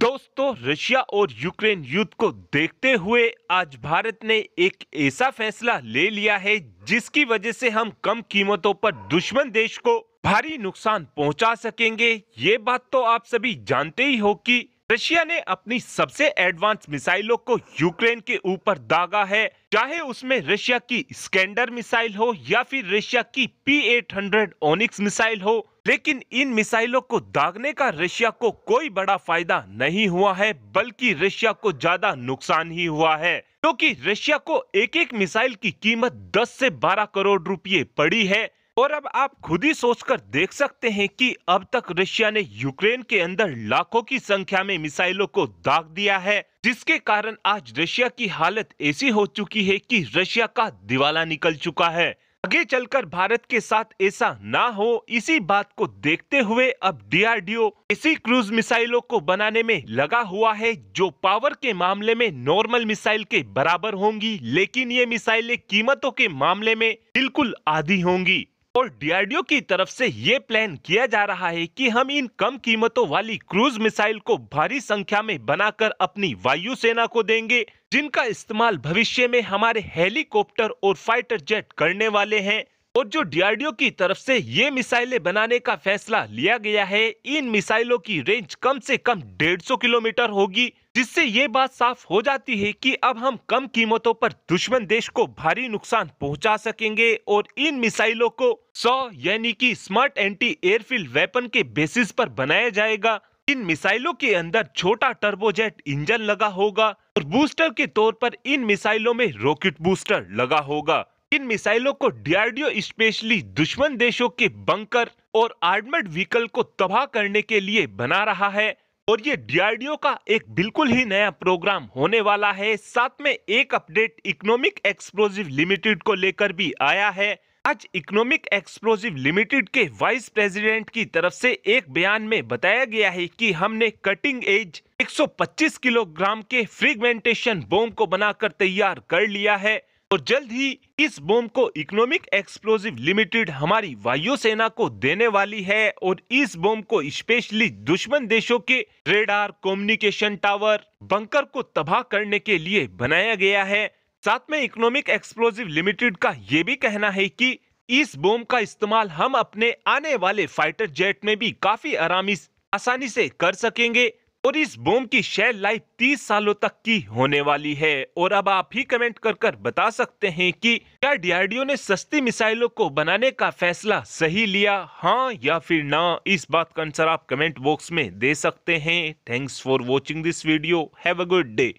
दोस्तों रशिया और यूक्रेन युद्ध को देखते हुए आज भारत ने एक ऐसा फैसला ले लिया है जिसकी वजह से हम कम कीमतों पर दुश्मन देश को भारी नुकसान पहुंचा सकेंगे ये बात तो आप सभी जानते ही हो कि रशिया ने अपनी सबसे एडवांस मिसाइलों को यूक्रेन के ऊपर दागा है चाहे उसमें रशिया की स्कैंडर मिसाइल हो या फिर रशिया की P eight hundred Onyx missile हो लेकिन इन मिसाइलों को दागने का रशिया को कोई बड़ा फायदा नहीं हुआ है बल्कि रशिया को ज्यादा नुकसान ही हुआ है क्योंकि तो रशिया को एक एक मिसाइल की कीमत 10 से 12 करोड़ रुपए पड़ी है और अब आप खुद ही सोचकर देख सकते हैं कि अब तक रशिया ने यूक्रेन के अंदर लाखों की संख्या में मिसाइलों को दाग दिया है जिसके कारण आज रशिया की हालत ऐसी हो चुकी है कि रशिया का दिवाला निकल चुका है आगे चलकर भारत के साथ ऐसा ना हो इसी बात को देखते हुए अब डीआरडीओ ऐसी क्रूज मिसाइलों को बनाने में लगा हुआ है जो पावर के मामले में नॉर्मल मिसाइल के बराबर होंगी लेकिन ये मिसाइलें कीमतों के मामले में बिल्कुल आधी होंगी और डीआरडीओ की तरफ से ये प्लान किया जा रहा है कि हम इन कम कीमतों वाली क्रूज मिसाइल को भारी संख्या में बनाकर अपनी वायु सेना को देंगे जिनका इस्तेमाल भविष्य में हमारे हेलीकॉप्टर और फाइटर जेट करने वाले हैं और जो डीआरडीओ की तरफ से ये मिसाइलें बनाने का फैसला लिया गया है इन मिसाइलों की रेंज कम से कम 150 किलोमीटर होगी जिससे ये बात साफ हो जाती है कि अब हम कम कीमतों पर दुश्मन देश को भारी नुकसान पहुंचा सकेंगे और इन मिसाइलों को 100 यानी कि स्मार्ट एंटी एयरफील्ड वेपन के बेसिस पर बनाया जाएगा इन मिसाइलों के अंदर छोटा टर्बोजेट इंजन लगा होगा और बूस्टर के तौर पर इन मिसाइलों में रॉकेट बूस्टर लगा होगा इन मिसाइलों को डीआरडीओ स्पेशली दुश्मन देशों के बंकर और आर्मर्ड व्हीकल को तबाह करने के लिए बना रहा है और ये डीआरडीओ का एक बिल्कुल ही नया प्रोग्राम होने वाला है साथ में एक अपडेट इकोनॉमिक एक्सप्लोजिव लिमिटेड को लेकर भी आया है आज इकोनॉमिक एक्सप्लोजिव लिमिटेड के वाइस प्रेसिडेंट की तरफ से एक बयान में बताया गया है कि हमने कटिंग एज 125 किलोग्राम के फ्रीगमेंटेशन बॉम्ब को बनाकर तैयार कर लिया है और तो जल्द ही इस बम को इकोनॉमिक एक्सप्लोजिव लिमिटेड हमारी वायुसेना को देने वाली है और इस बम को स्पेशली दुश्मन देशों के रेडार कम्युनिकेशन टावर बंकर को तबाह करने के लिए बनाया गया है साथ में इकोनॉमिक एक्सप्लोजिव लिमिटेड का ये भी कहना है कि इस बम का इस्तेमाल हम अपने आने वाले फाइटर जेट में भी काफी आरामी आसानी से कर सकेंगे और इस बम की शेल लाइफ 30 सालों तक की होने वाली है और अब आप ही कमेंट कर कर बता सकते हैं कि क्या डीआरडीओ ने सस्ती मिसाइलों को बनाने का फैसला सही लिया हाँ या फिर ना इस बात का आंसर आप कमेंट बॉक्स में दे सकते हैं thanks for watching this video have a good day